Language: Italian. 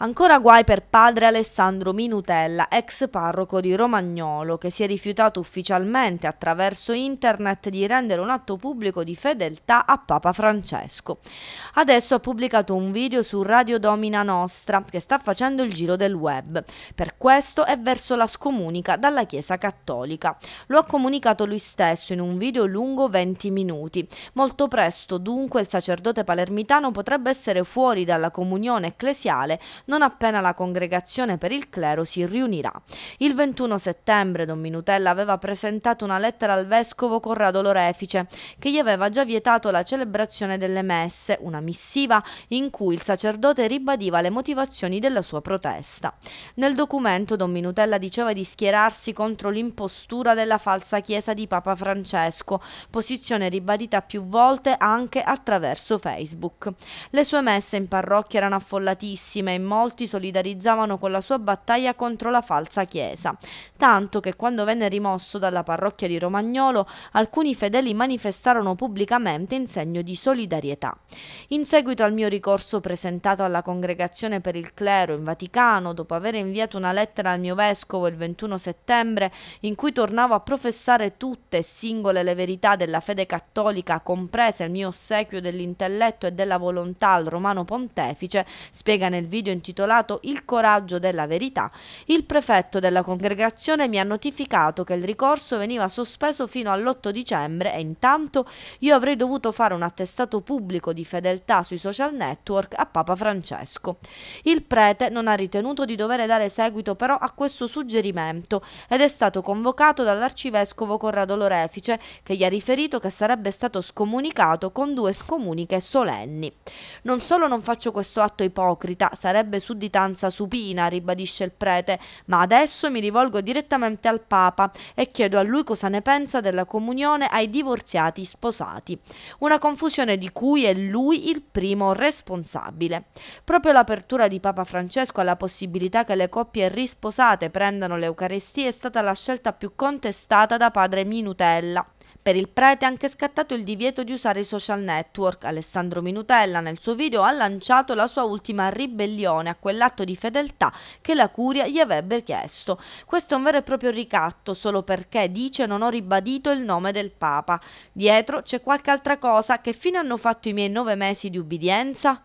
Ancora guai per padre Alessandro Minutella, ex parroco di Romagnolo, che si è rifiutato ufficialmente attraverso internet di rendere un atto pubblico di fedeltà a Papa Francesco. Adesso ha pubblicato un video su Radio Domina Nostra, che sta facendo il giro del web. Per questo è verso la scomunica dalla Chiesa Cattolica. Lo ha comunicato lui stesso in un video lungo 20 minuti. Molto presto, dunque, il sacerdote palermitano potrebbe essere fuori dalla comunione ecclesiale non appena la congregazione per il clero si riunirà. Il 21 settembre Don Minutella aveva presentato una lettera al vescovo Corrado Lorefice che gli aveva già vietato la celebrazione delle messe, una missiva in cui il sacerdote ribadiva le motivazioni della sua protesta. Nel documento Don Minutella diceva di schierarsi contro l'impostura della falsa chiesa di Papa Francesco, posizione ribadita più volte anche attraverso Facebook. Le sue messe in parrocchia erano affollatissime in modo molti solidarizzavano con la sua battaglia contro la falsa chiesa, tanto che quando venne rimosso dalla parrocchia di Romagnolo alcuni fedeli manifestarono pubblicamente in segno di solidarietà. In seguito al mio ricorso presentato alla Congregazione per il Clero in Vaticano, dopo aver inviato una lettera al mio vescovo il 21 settembre in cui tornavo a professare tutte e singole le verità della fede cattolica, comprese il mio ossequio dell'intelletto e della volontà al romano pontefice, spiega nel video intitolato intitolato Il coraggio della verità, il prefetto della congregazione mi ha notificato che il ricorso veniva sospeso fino all'8 dicembre e intanto io avrei dovuto fare un attestato pubblico di fedeltà sui social network a Papa Francesco. Il prete non ha ritenuto di dover dare seguito però a questo suggerimento ed è stato convocato dall'arcivescovo Corrado Lorefice che gli ha riferito che sarebbe stato scomunicato con due scomuniche solenni. Non solo non faccio questo atto ipocrita, sarebbe grave sudditanza supina, ribadisce il prete, ma adesso mi rivolgo direttamente al Papa e chiedo a lui cosa ne pensa della comunione ai divorziati sposati. Una confusione di cui è lui il primo responsabile. Proprio l'apertura di Papa Francesco alla possibilità che le coppie risposate prendano l'Eucaristia è stata la scelta più contestata da padre Minutella per il prete è anche scattato il divieto di usare i social network. Alessandro Minutella nel suo video ha lanciato la sua ultima ribellione a quell'atto di fedeltà che la curia gli avrebbe chiesto. Questo è un vero e proprio ricatto solo perché dice non ho ribadito il nome del Papa. Dietro c'è qualche altra cosa che fine hanno fatto i miei nove mesi di ubbidienza?